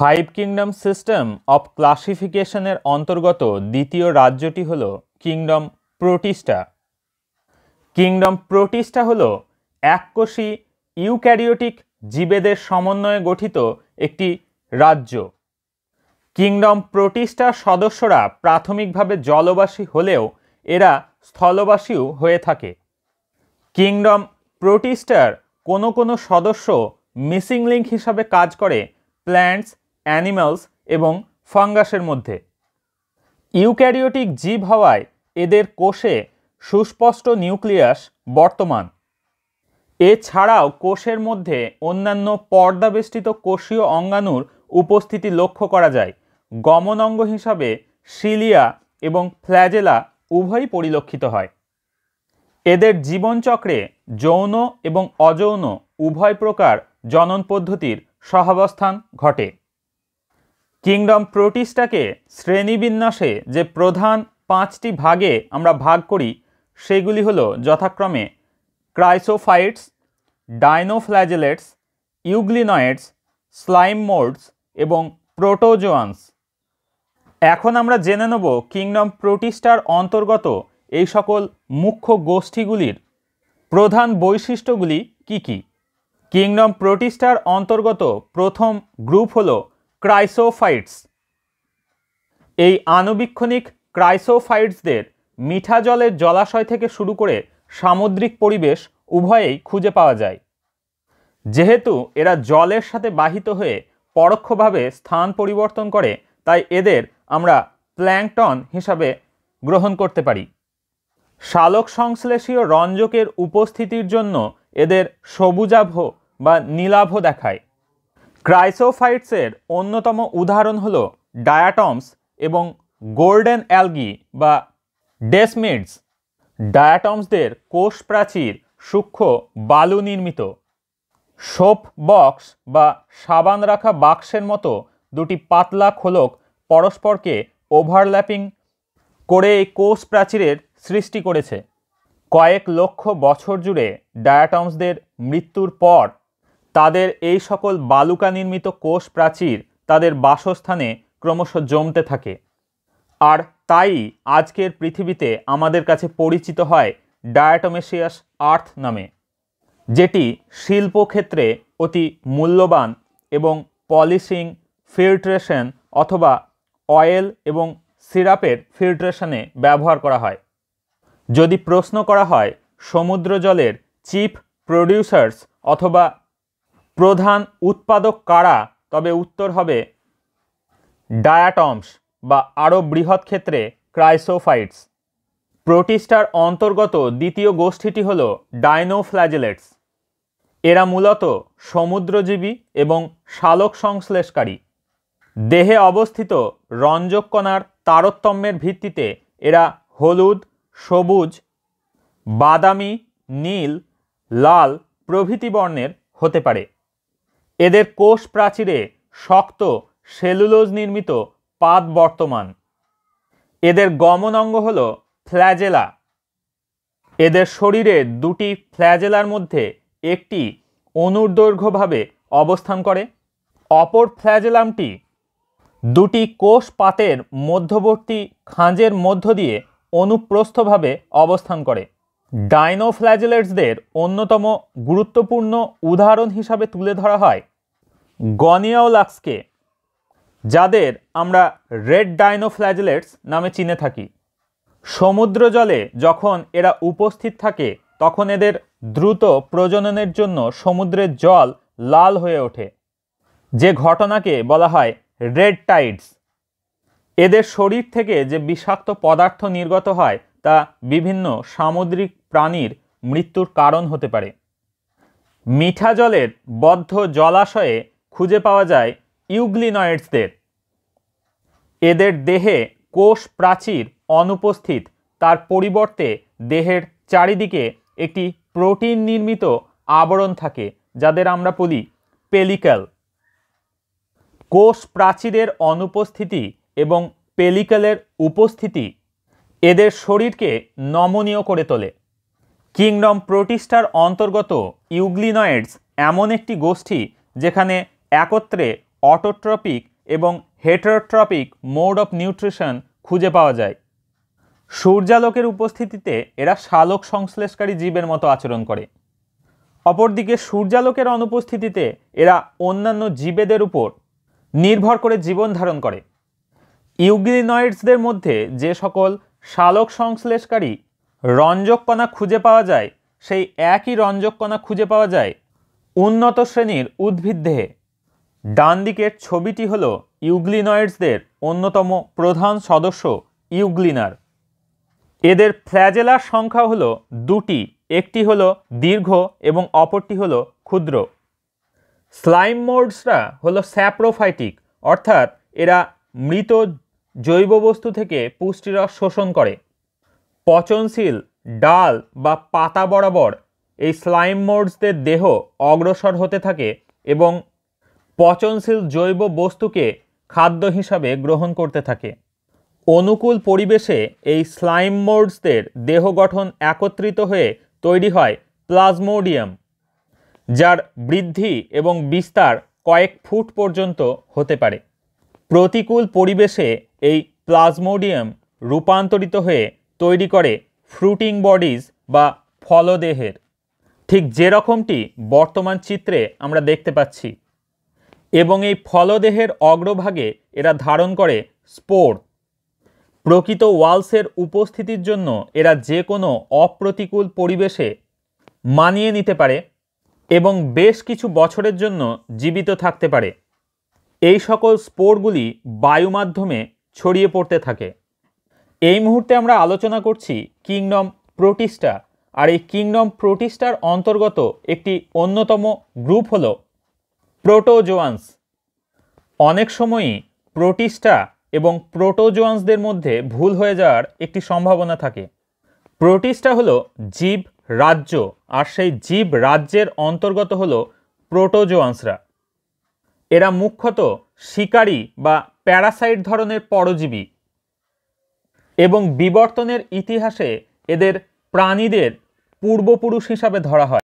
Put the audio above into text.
five kingdom system of ক্লাসিফিকেশনের অন্তর্গত দ্বিতীয় রাজ্যটি হল কিংডম প্রোটিস্টা কিংডম প্রোটিস্টা হল এককোষী ইউক্যারিওটিক জীবেদের সমন্বয়ে গঠিত একটি রাজ্য কিংডম প্রোটিস্টার সদস্যরা প্রাথমিকভাবে জলবাসী হলেও এরা স্থলবাসীও হয়ে থাকে কিংডম প্রোটিস্টার কোনো কোনো সদস্য মিসিং লিঙ্ক হিসাবে কাজ করে প্ল্যান্টস অ্যানিম্যালস এবং ফাঙ্গাসের মধ্যে ইউক্যারিওটিক জীব হওয়ায় এদের কোষে সুস্পষ্ট নিউক্লিয়াস বর্তমান এছাড়াও কোষের মধ্যে অন্যান্য পর্দাবেষ্টিত কোষীয় অঙ্গাণুর উপস্থিতি লক্ষ্য করা যায় গমনঙ্গ হিসাবে শিলিয়া এবং ফ্ল্যাজেলা উভয়ই পরিলক্ষিত হয় এদের জীবনচক্রে যৌন এবং অযৌন উভয় প্রকার জনন পদ্ধতির সহাবস্থান ঘটে কিংডম প্রোটিসটাকে শ্রেণীবিন্যাসে যে প্রধান পাঁচটি ভাগে আমরা ভাগ করি সেগুলি হলো যথাক্রমে chrysophytes dinoflagellates euglenoids slime moulds এবং প্রোটোজোয়ান্স এখন আমরা জেনে নেব কিংডম প্রোটিস্টার অন্তর্গত এই সকল মুখ্য গোষ্ঠীগুলির প্রধান বৈশিষ্ট্যগুলি কি কি কিংডম প্রোটিস্টার অন্তর্গত প্রথম গ্রুপ হলো ক্রাইসোফাইটস এই আণুবীক্ষণিক ক্রাইসোফাইটসদের মিঠা জলের জলাশয় থেকে শুরু করে সামুদ্রিক পরিবেশ উভয়েই খুঁজে পাওয়া যায় যেহেতু এরা জলের সাথে বাহিত হয়ে পরোক্ষভাবে স্থান পরিবর্তন করে তাই এদের আমরা প্ল্যাংটন হিসাবে গ্রহণ করতে পারি শালক সংশ্লেষীয় রঞ্জকের উপস্থিতির জন্য এদের সবুজাভ বা নীলাভ দেখায় ক্রাইসোফাইটসের অন্যতম উদাহরণ হল ডায়াটমস এবং গোল্ডেন অ্যালগি বা ডেসমিডস ডায়াটমসদের কোষ প্রাচীর সূক্ষ্ম বালু নির্মিত সোপ বক্স বা সাবান রাখা বাক্সের মতো দুটি পাতলা খোলক পরস্পরকে ওভারল্যাপিং করে এই কোষ প্রাচীরের সৃষ্টি করেছে কয়েক লক্ষ বছর জুড়ে ডায়াটমসদের মৃত্যুর পর তাদের এই সকল বালুকা নির্মিত কোষ প্রাচীর তাদের বাসস্থানে ক্রমশ জমতে থাকে আর তাই আজকের পৃথিবীতে আমাদের কাছে পরিচিত হয় ডায়াটোমেশিয়াস আর্থ নামে যেটি শিল্পক্ষেত্রে অতি মূল্যবান এবং পলিশিং ফিল্ট্রেশন অথবা অয়েল এবং সিরাপের ফিল্ট্রেশনে ব্যবহার করা হয় যদি প্রশ্ন করা হয় সমুদ্র জলের চিপ প্রডিউসার্স অথবা প্রধান উৎপাদক কারা তবে উত্তর হবে ডায়াটমস বা আরও বৃহৎ ক্ষেত্রে ক্রাইসোফাইটস প্রোটিস্টার অন্তর্গত দ্বিতীয় গোষ্ঠীটি হল ডাইনোফ্ল্যাজেলেটস এরা মূলত সমুদ্রজীবী এবং শালক সংশ্লেষকারী দেহে অবস্থিত রঞ্জককণার তারতম্যের ভিত্তিতে এরা হলুদ সবুজ বাদামি নীল লাল প্রভৃতি বর্ণের হতে পারে এদের কোষ প্রাচীরে শক্ত সেলুলোজ নির্মিত পাত বর্তমান এদের গমন অঙ্গ হল ফ্ল্যাজেলা এদের শরীরে দুটি ফ্ল্যাজেলার মধ্যে একটি অনুর্দৈর্ঘ্যভাবে অবস্থান করে অপর ফ্ল্যাজেলামটি দুটি কোষ পাতের মধ্যবর্তী খাঁজের মধ্য দিয়ে অনুপ্রস্থভাবে অবস্থান করে ডাইনোফ্ল্যাজেলেটসদের অন্যতম গুরুত্বপূর্ণ উদাহরণ হিসাবে তুলে ধরা হয় গনিয়াওলাক্সকে যাদের আমরা রেড ডাইনোফ্ল্যাজেলেটস নামে চিনে থাকি সমুদ্র জলে যখন এরা উপস্থিত থাকে তখন এদের দ্রুত প্রজননের জন্য সমুদ্রের জল লাল হয়ে ওঠে যে ঘটনাকে বলা হয় রেড টাইডস এদের শরীর থেকে যে বিষাক্ত পদার্থ নির্গত হয় তা বিভিন্ন সামুদ্রিক প্রাণীর মৃত্যুর কারণ হতে পারে মিঠা জলের বদ্ধ জলাশয়ে খুঁজে পাওয়া যায় ইউগ্লিনয়েডসদের এদের দেহে কোষ প্রাচীর অনুপস্থিত তার পরিবর্তে দেহের চারিদিকে একটি প্রোটিন নির্মিত আবরণ থাকে যাদের আমরা বলি পেলিক্যাল কোষ প্রাচীরের অনুপস্থিতি এবং পেলিক্যালের উপস্থিতি এদের শরীরকে নমনীয় করে তোলে কিংডম প্রোটিস্টার অন্তর্গত ইউগ্লিনয়েডস এমন একটি গোষ্ঠী যেখানে একত্রে অটোট্রপিক এবং হেটারট্রপিক মোড অফ নিউট্রিশন খুঁজে পাওয়া যায় সূর্যালোকের উপস্থিতিতে এরা শালক সংশ্লেষকারী জীবের মতো আচরণ করে অপরদিকে সূর্যালোকের অনুপস্থিতিতে এরা অন্যান্য জীবেদের উপর নির্ভর করে জীবন ধারণ করে ইউগ্লিনয়েডসদের মধ্যে যে সকল শালক সংশ্লেষকারী রঞ্জকণা খুঁজে পাওয়া যায় সেই একই রঞ্জকণা খুঁজে পাওয়া যায় উন্নত শ্রেণীর উদ্ভিদ দেহে ডান দিকের ছবিটি হল ইউগ্লিনয়েডসদের অন্যতম প্রধান সদস্য ইউগ্লিনার এদের ফ্ল্যাজেলার সংখ্যা হল দুটি একটি হল দীর্ঘ এবং অপরটি হল ক্ষুদ্র স্লাইম মোডসরা হলো স্যাপ্রোফাইটিক অর্থাৎ এরা মৃত জৈব বস্তু থেকে পুষ্টিরস শোষণ করে পচনশীল ডাল বা পাতা বরাবর এই স্লাইম মোডসদের দেহ অগ্রসর হতে থাকে এবং পচনশীল জৈব বস্তুকে খাদ্য হিসাবে গ্রহণ করতে থাকে অনুকূল পরিবেশে এই স্লাইম মোডসদের দেহ গঠন একত্রিত হয়ে তৈরি হয় প্লাজমোডিয়াম যার বৃদ্ধি এবং বিস্তার কয়েক ফুট পর্যন্ত হতে পারে প্রতিকূল পরিবেশে এই প্লাজমোডিয়াম রূপান্তরিত হয়ে তৈরি করে ফ্রুটিং বডিজ বা ফলদেহের ঠিক যেরকমটি বর্তমান চিত্রে আমরা দেখতে পাচ্ছি এবং এই ফলদেহের অগ্রভাগে এরা ধারণ করে স্পোর প্রকৃত ওয়ালসের উপস্থিতির জন্য এরা যে কোনো অপ্রতিকূল পরিবেশে মানিয়ে নিতে পারে এবং বেশ কিছু বছরের জন্য জীবিত থাকতে পারে এই সকল স্পোরগুলি বায়ুমাধ্যমে ছড়িয়ে পড়তে থাকে এই মুহূর্তে আমরা আলোচনা করছি কিংডম প্রোটিস্টা আর এই কিংডম প্রোটিস্টার অন্তর্গত একটি অন্যতম গ্রুপ হল প্রোটোজোয়ান্স অনেক সময়ই প্রোটিস্টা এবং প্রোটোজোয়ান্সদের মধ্যে ভুল হয়ে যাওয়ার একটি সম্ভাবনা থাকে প্রোটিস্টা হলো জীব রাজ্য আর সেই জীব রাজ্যের অন্তর্গত হল প্রোটোজোয়ান্সরা এরা মুখ্যত শিকারী বা প্যারাসাইট ধরনের পরজীবী এবং বিবর্তনের ইতিহাসে এদের প্রাণীদের পূর্বপুরুষ হিসাবে ধরা হয়